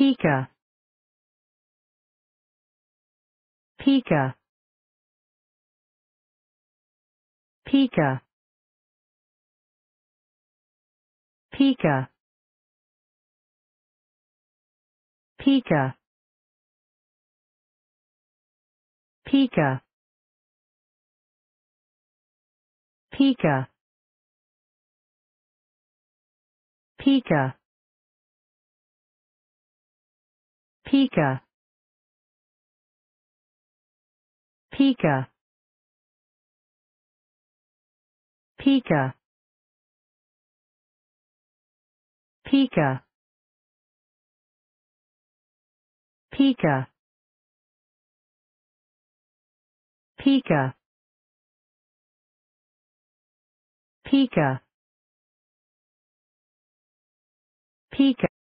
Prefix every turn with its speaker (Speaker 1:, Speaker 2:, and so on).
Speaker 1: Pika Pika Pika Pika Pika Pika Pika Pika Pika. Pika. Pika. Pika. Pika. Pika. Pika. Pika.